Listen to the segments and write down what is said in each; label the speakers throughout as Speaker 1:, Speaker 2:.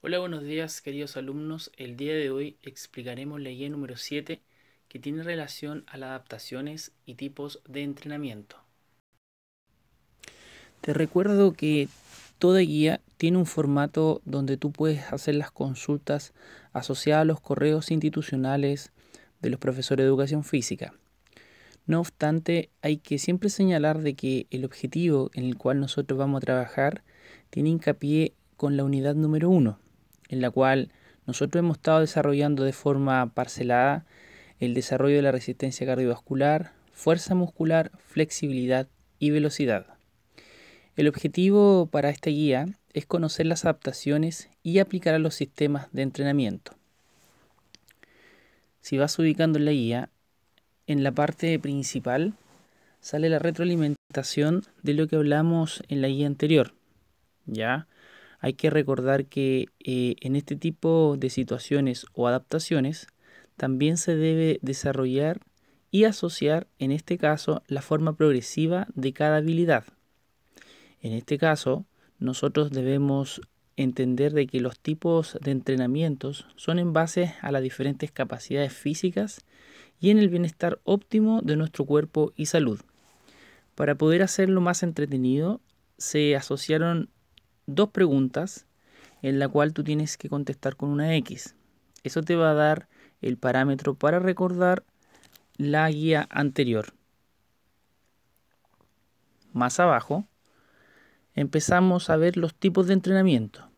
Speaker 1: Hola, buenos días queridos alumnos. El día de hoy explicaremos la guía número 7 que tiene relación a las adaptaciones y tipos de entrenamiento. Te recuerdo que toda guía tiene un formato donde tú puedes hacer las consultas asociadas a los correos institucionales de los profesores de educación física. No obstante, hay que siempre señalar de que el objetivo en el cual nosotros vamos a trabajar tiene hincapié con la unidad número 1, en la cual nosotros hemos estado desarrollando de forma parcelada el desarrollo de la resistencia cardiovascular, fuerza muscular, flexibilidad y velocidad. El objetivo para esta guía es conocer las adaptaciones y aplicar a los sistemas de entrenamiento. Si vas ubicando en la guía, en la parte principal sale la retroalimentación de lo que hablamos en la guía anterior. ¿Ya? hay que recordar que eh, en este tipo de situaciones o adaptaciones también se debe desarrollar y asociar, en este caso, la forma progresiva de cada habilidad. En este caso, nosotros debemos entender de que los tipos de entrenamientos son en base a las diferentes capacidades físicas y en el bienestar óptimo de nuestro cuerpo y salud. Para poder hacerlo más entretenido, se asociaron dos preguntas en la cual tú tienes que contestar con una X. Eso te va a dar el parámetro para recordar la guía anterior. Más abajo empezamos a ver los tipos de entrenamiento.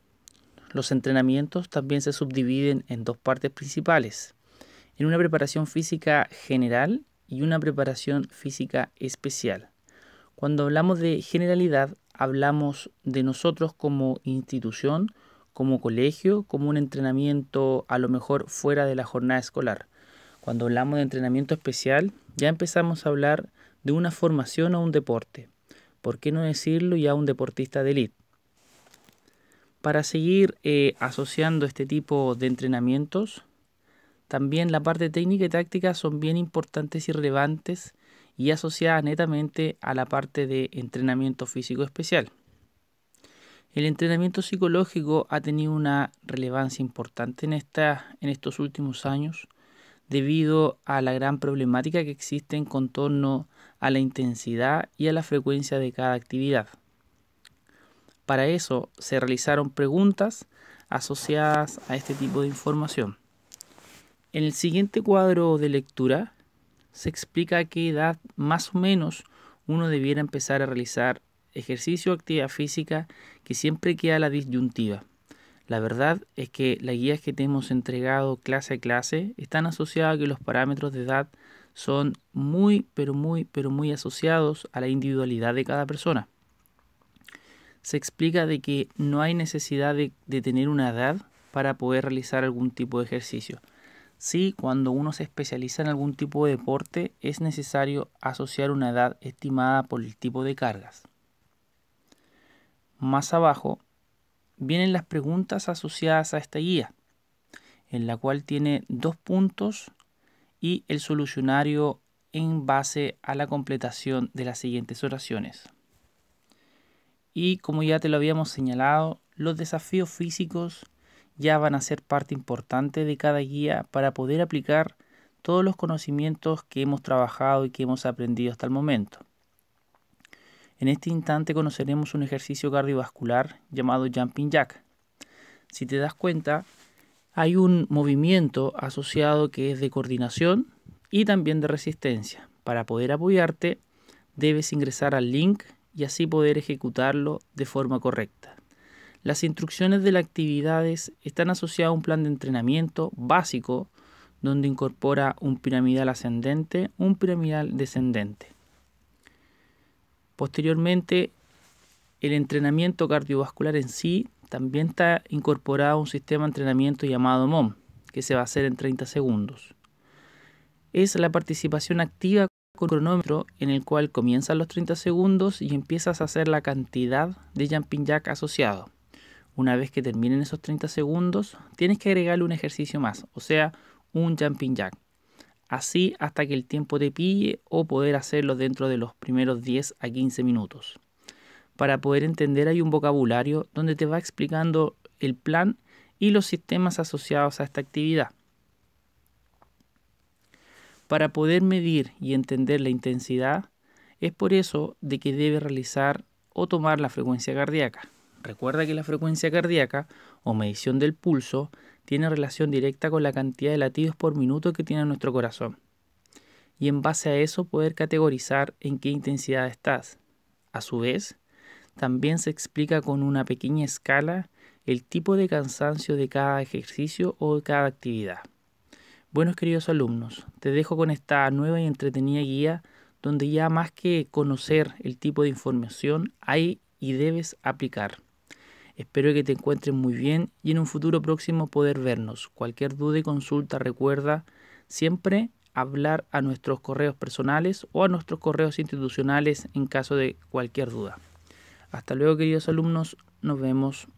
Speaker 1: Los entrenamientos también se subdividen en dos partes principales, en una preparación física general y una preparación física especial. Cuando hablamos de generalidad hablamos de nosotros como institución, como colegio, como un entrenamiento a lo mejor fuera de la jornada escolar. Cuando hablamos de entrenamiento especial, ya empezamos a hablar de una formación a un deporte. ¿Por qué no decirlo ya un deportista de élite? Para seguir eh, asociando este tipo de entrenamientos, también la parte técnica y táctica son bien importantes y relevantes y asociada netamente a la parte de entrenamiento físico especial. El entrenamiento psicológico ha tenido una relevancia importante en, en estos últimos años debido a la gran problemática que existe en torno a la intensidad y a la frecuencia de cada actividad. Para eso se realizaron preguntas asociadas a este tipo de información. En el siguiente cuadro de lectura se explica a qué edad más o menos uno debiera empezar a realizar ejercicio o actividad física que siempre queda la disyuntiva. La verdad es que las guías que te hemos entregado clase a clase están asociadas a que los parámetros de edad son muy, pero muy, pero muy asociados a la individualidad de cada persona. Se explica de que no hay necesidad de tener una edad para poder realizar algún tipo de ejercicio. Sí, cuando uno se especializa en algún tipo de deporte es necesario asociar una edad estimada por el tipo de cargas. Más abajo vienen las preguntas asociadas a esta guía, en la cual tiene dos puntos y el solucionario en base a la completación de las siguientes oraciones. Y como ya te lo habíamos señalado, los desafíos físicos ya van a ser parte importante de cada guía para poder aplicar todos los conocimientos que hemos trabajado y que hemos aprendido hasta el momento. En este instante conoceremos un ejercicio cardiovascular llamado jumping jack. Si te das cuenta, hay un movimiento asociado que es de coordinación y también de resistencia. Para poder apoyarte, debes ingresar al link y así poder ejecutarlo de forma correcta. Las instrucciones de las actividades están asociadas a un plan de entrenamiento básico donde incorpora un piramidal ascendente, un piramidal descendente. Posteriormente, el entrenamiento cardiovascular en sí también está incorporado a un sistema de entrenamiento llamado MOM, que se va a hacer en 30 segundos. Es la participación activa con cronómetro en el cual comienzan los 30 segundos y empiezas a hacer la cantidad de jumping jack asociado. Una vez que terminen esos 30 segundos, tienes que agregarle un ejercicio más, o sea, un jumping jack. Así hasta que el tiempo te pille o poder hacerlo dentro de los primeros 10 a 15 minutos. Para poder entender hay un vocabulario donde te va explicando el plan y los sistemas asociados a esta actividad. Para poder medir y entender la intensidad, es por eso de que debe realizar o tomar la frecuencia cardíaca. Recuerda que la frecuencia cardíaca o medición del pulso tiene relación directa con la cantidad de latidos por minuto que tiene nuestro corazón. Y en base a eso poder categorizar en qué intensidad estás. A su vez, también se explica con una pequeña escala el tipo de cansancio de cada ejercicio o de cada actividad. Buenos queridos alumnos, te dejo con esta nueva y entretenida guía donde ya más que conocer el tipo de información hay y debes aplicar. Espero que te encuentres muy bien y en un futuro próximo poder vernos. Cualquier duda y consulta recuerda siempre hablar a nuestros correos personales o a nuestros correos institucionales en caso de cualquier duda. Hasta luego queridos alumnos, nos vemos.